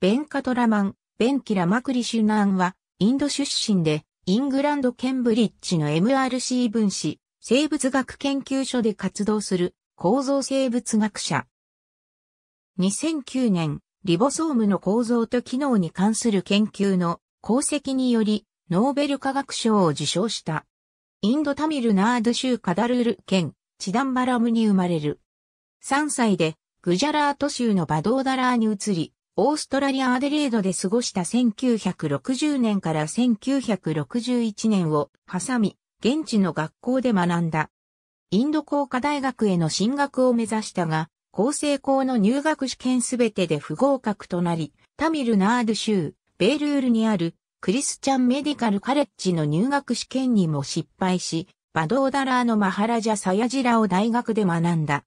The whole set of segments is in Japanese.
ベンカトラマン、ベンキラ・マクリシュナーンは、インド出身で、イングランド・ケンブリッジの MRC 分子、生物学研究所で活動する、構造生物学者。2009年、リボソームの構造と機能に関する研究の功績により、ノーベル化学賞を受賞した。インドタミルナード州カダルール県、チダンバラムに生まれる。3歳で、グジャラート州のバドーダラーに移り、オーストラリア・アデレードで過ごした1960年から1961年を挟み、現地の学校で学んだ。インド工科大学への進学を目指したが、厚生校の入学試験すべてで不合格となり、タミルナード州、ベールールにあるクリスチャンメディカルカレッジの入学試験にも失敗し、バドーダラーのマハラジャ・サヤジラを大学で学んだ。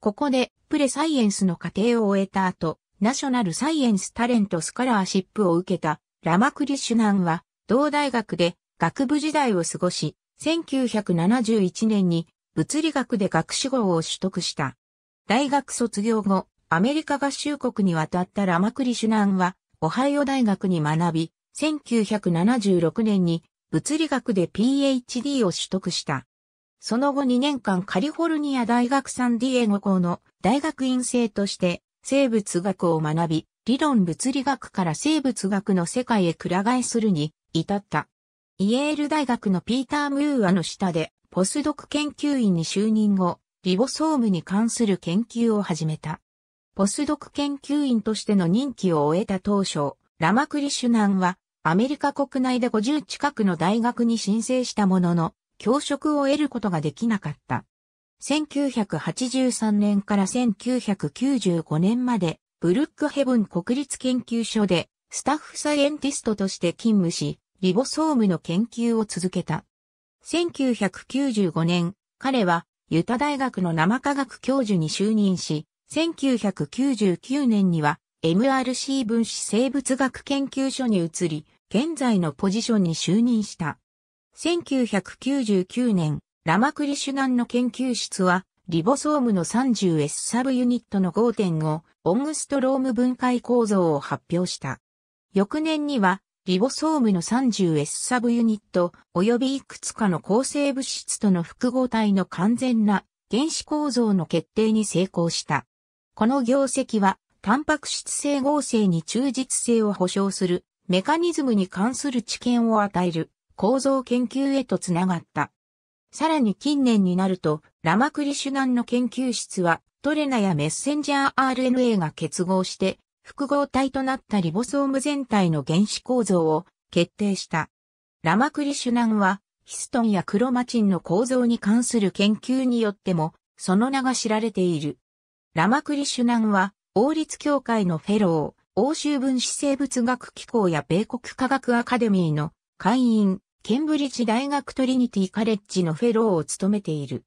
ここでプレサイエンスの過程を終えた後、ナショナルサイエンスタレントスカラーシップを受けたラマクリシュナンは同大学で学部時代を過ごし、1971年に物理学で学士号を取得した。大学卒業後、アメリカ合衆国に渡ったラマクリシュナンは、オハイオ大学に学び、1976年に物理学で PhD を取得した。その後2年間カリフォルニア大学サンディエゴ校の大学院生として生物学を学び、理論物理学から生物学の世界へくら替えするに至った。イエール大学のピーター・ムーアの下で、ポスドク研究員に就任後、リボソームに関する研究を始めた。ポスドク研究員としての任期を終えた当初、ラマクリシュナンは、アメリカ国内で50近くの大学に申請したものの、教職を得ることができなかった。1983年から1995年まで、ブルックヘブン国立研究所で、スタッフサイエンティストとして勤務し、リボソームの研究を続けた。1995年、彼は、ユタ大学の生科学教授に就任し、1999年には MRC 分子生物学研究所に移り、現在のポジションに就任した。1999年、ラマクリシュナンの研究室は、リボソームの 30S サブユニットの5.5オングストローム分解構造を発表した。翌年には、リボソームの 30S サブユニット及びいくつかの構成物質との複合体の完全な原子構造の決定に成功した。この業績は、タンパク質性合成に忠実性を保証するメカニズムに関する知見を与える構造研究へとつながった。さらに近年になると、ラマクリシュナンの研究室は、トレナやメッセンジャー RNA が結合して、複合体となったリボソーム全体の原子構造を決定した。ラマクリシュナンは、ヒストンやクロマチンの構造に関する研究によっても、その名が知られている。ラマクリシュナンは、王立協会のフェロー、欧州分子生物学機構や米国科学アカデミーの会員、ケンブリッジ大学トリニティカレッジのフェローを務めている。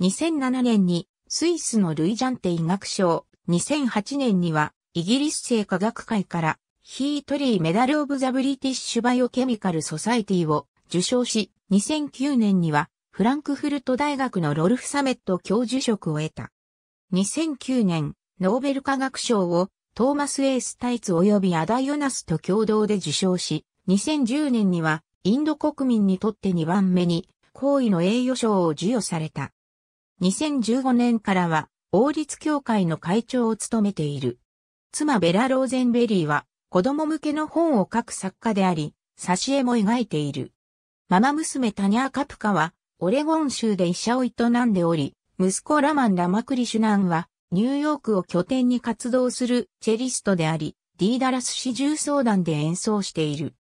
2007年にスイスのルイジャンテ医学賞、2008年にはイギリス生科学会からヒートリーメダルオブザブリティッシュバイオケミカルソサイティを受賞し、2009年にはフランクフルト大学のロルフ・サメット教授職を得た。2009年、ノーベル科学賞をトーマス・エース・タイツ及びアダ・ヨナスと共同で受賞し、2010年にはインド国民にとって2番目に、皇位の栄誉賞を授与された。2015年からは、王立協会の会長を務めている。妻ベラ・ローゼンベリーは、子供向けの本を書く作家であり、挿絵も描いている。ママ娘タニャー・カプカは、オレゴン州で医者を営んでおり、息子ラマン・ラマクリシュナンは、ニューヨークを拠点に活動するチェリストであり、ディーダラス市重奏団で演奏している。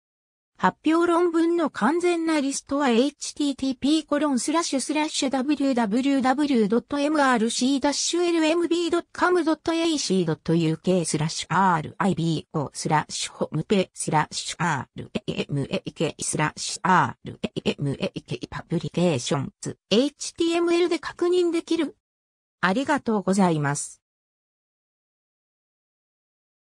発表論文の完全なリストは http://www.mrc-lmb.com.ac.uk スラッシュ ribo スラッシュホーム K スラッシュ r m e k スラッシュ r m e k パブリケーションズ html で確認できる。ありがとうございます。